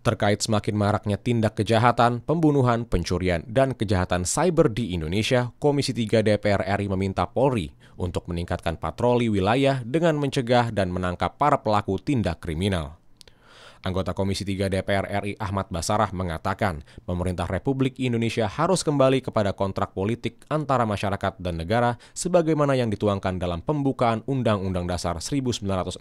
terkait semakin maraknya tindak kejahatan, pembunuhan, pencurian, dan kejahatan cyber di Indonesia, Komisi 3 DPR RI meminta Polri untuk meningkatkan patroli wilayah dengan mencegah dan menangkap para pelaku tindak kriminal. Anggota Komisi 3 DPR RI Ahmad Basarah mengatakan, pemerintah Republik Indonesia harus kembali kepada kontrak politik antara masyarakat dan negara sebagaimana yang dituangkan dalam pembukaan Undang-Undang Dasar 1945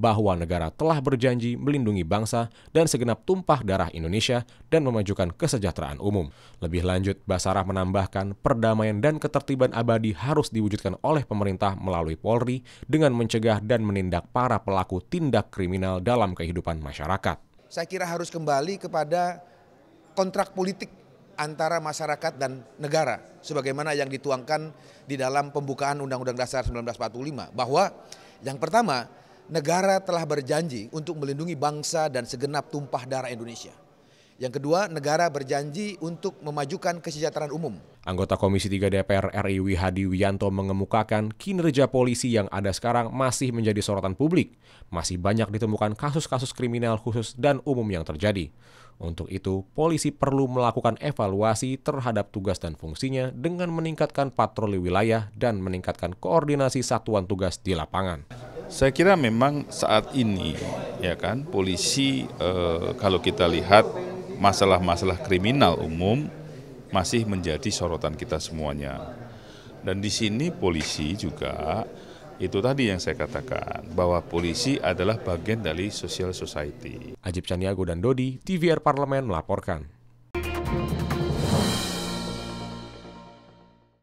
bahwa negara telah berjanji melindungi bangsa dan segenap tumpah darah Indonesia dan memajukan kesejahteraan umum. Lebih lanjut, Basarah menambahkan perdamaian dan ketertiban abadi harus diwujudkan oleh pemerintah melalui Polri dengan mencegah dan menindak para pelaku tindak kriminal dalam kehidupan harapan masyarakat. Saya kira harus kembali kepada kontrak politik antara masyarakat dan negara sebagaimana yang dituangkan di dalam pembukaan Undang-Undang Dasar 1945 bahwa yang pertama negara telah berjanji untuk melindungi bangsa dan segenap tumpah darah Indonesia. Yang kedua, negara berjanji untuk memajukan kesejahteraan umum. Anggota Komisi 3 DPR RI Wihadi Wianto mengemukakan kinerja polisi yang ada sekarang masih menjadi sorotan publik. Masih banyak ditemukan kasus-kasus kriminal khusus dan umum yang terjadi. Untuk itu, polisi perlu melakukan evaluasi terhadap tugas dan fungsinya dengan meningkatkan patroli wilayah dan meningkatkan koordinasi satuan tugas di lapangan. Saya kira memang saat ini ya kan polisi eh, kalau kita lihat masalah-masalah kriminal umum masih menjadi sorotan kita semuanya. Dan di sini polisi juga itu tadi yang saya katakan bahwa polisi adalah bagian dari social society. Ajib Caniago dan Dodi, TVR Parlemen melaporkan.